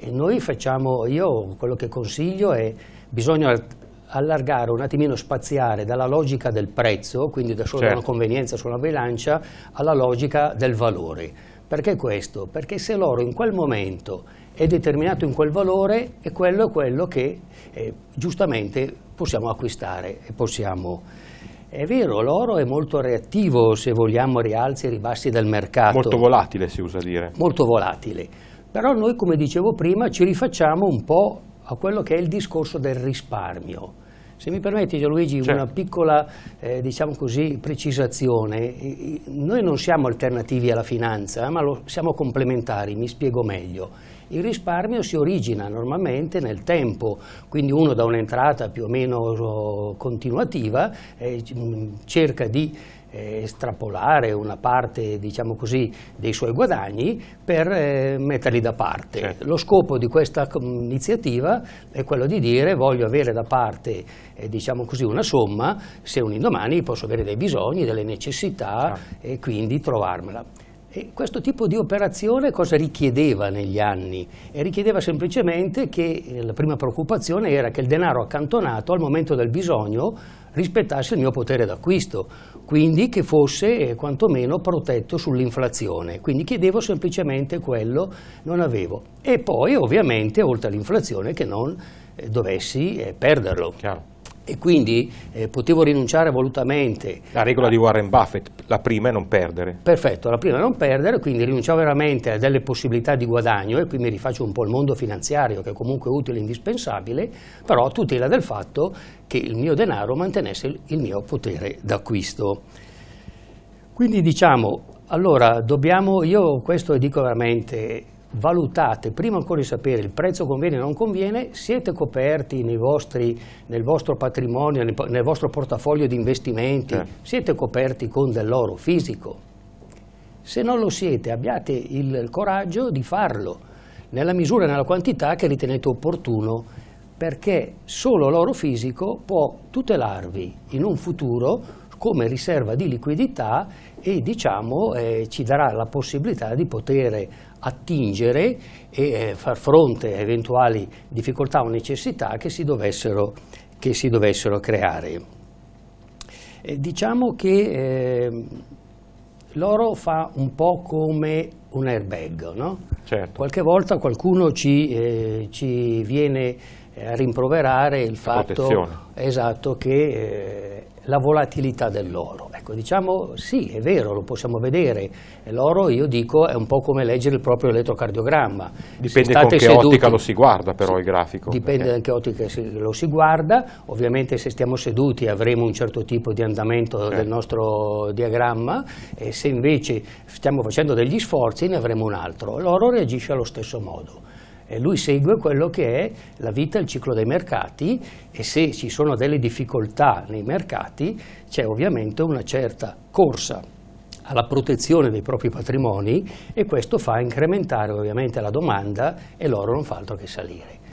E noi facciamo, io quello che consiglio è bisogna allargare un attimino, spaziare dalla logica del prezzo, quindi da solo certo. una convenienza sulla bilancia, alla logica del valore. Perché questo? Perché se l'oro in quel momento è determinato in quel valore e quello è quello che eh, giustamente possiamo acquistare e possiamo... È vero, l'oro è molto reattivo se vogliamo rialzi e ribassi del mercato. Molto volatile si usa dire. Molto volatile però noi, come dicevo prima, ci rifacciamo un po' a quello che è il discorso del risparmio. Se mi permetti Gianluigi certo. una piccola eh, diciamo così, precisazione, noi non siamo alternativi alla finanza ma lo, siamo complementari, mi spiego meglio. Il risparmio si origina normalmente nel tempo, quindi uno da un'entrata più o meno continuativa eh, mm, cerca di eh, estrapolare una parte diciamo così, dei suoi guadagni per eh, metterli da parte. Certo. Lo scopo di questa iniziativa è quello di dire voglio avere da parte eh, diciamo così, una somma se un indomani posso avere dei bisogni, delle necessità certo. e quindi trovarmela. E questo tipo di operazione cosa richiedeva negli anni? E richiedeva semplicemente che eh, la prima preoccupazione era che il denaro accantonato al momento del bisogno rispettasse il mio potere d'acquisto, quindi che fosse eh, quantomeno protetto sull'inflazione. Quindi chiedevo semplicemente quello, non avevo. E poi ovviamente oltre all'inflazione che non eh, dovessi perderlo. Chiaro e quindi eh, potevo rinunciare volutamente. La regola a... di Warren Buffett, la prima è non perdere. Perfetto, la prima è non perdere, quindi rinunciavo veramente a delle possibilità di guadagno e qui mi rifaccio un po' il mondo finanziario che è comunque utile e indispensabile, però a tutela del fatto che il mio denaro mantenesse il mio potere d'acquisto. Quindi diciamo, allora dobbiamo, io questo dico veramente, valutate prima ancora di sapere il prezzo conviene o non conviene, siete coperti vostri, nel vostro patrimonio, nel, nel, vostro portafoglio di investimenti, eh. siete coperti con dell'oro fisico. Se non lo siete, abbiate il coraggio di farlo nella misura e nella quantità che ritenete opportuno, perché solo l'oro fisico può tutelarvi in un futuro come riserva di liquidità e diciamo, eh, ci darà la possibilità di poter attingere e eh, far fronte a eventuali difficoltà o necessità che si dovessero, che si dovessero creare. Eh, diciamo che eh, l'oro fa un po' come un airbag, no? certo. Qualche volta qualcuno ci, eh, ci viene eh, a rimproverare il fatto esatto, che eh, la volatilità dell'oro. Ecco, diciamo sì, è vero, lo possiamo vedere. L'oro, io dico, è un po' come leggere il proprio elettrocardiogramma. Dipende da che seduti, ottica lo si guarda però sì, il grafico. Dipende da che ottica si, lo si guarda. Ovviamente se stiamo seduti avremo un certo tipo di andamento okay. del certo. nostro diagramma e se invece stiamo facendo degli sforzi ne avremo un altro. L'oro reagisce allo stesso modo eh, lui segue quello che è la vita, il ciclo dei mercati e se ci sono delle difficoltà nei mercati c'è ovviamente una certa corsa alla protezione dei propri patrimoni e questo fa incrementare ovviamente la domanda e l'oro non fa altro che salire.